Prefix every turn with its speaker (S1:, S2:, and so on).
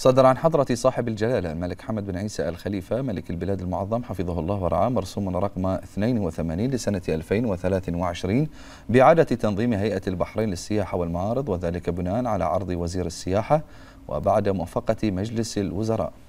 S1: صدر عن حضرة صاحب الجلالة الملك حمد بن عيسى الخليفة ملك البلاد المعظم حفظه الله ورعاه مرسوم رقم 82 لسنة 2023 بإعادة تنظيم هيئة البحرين للسياحة والمعارض وذلك بناء على عرض وزير السياحة وبعد موافقة مجلس الوزراء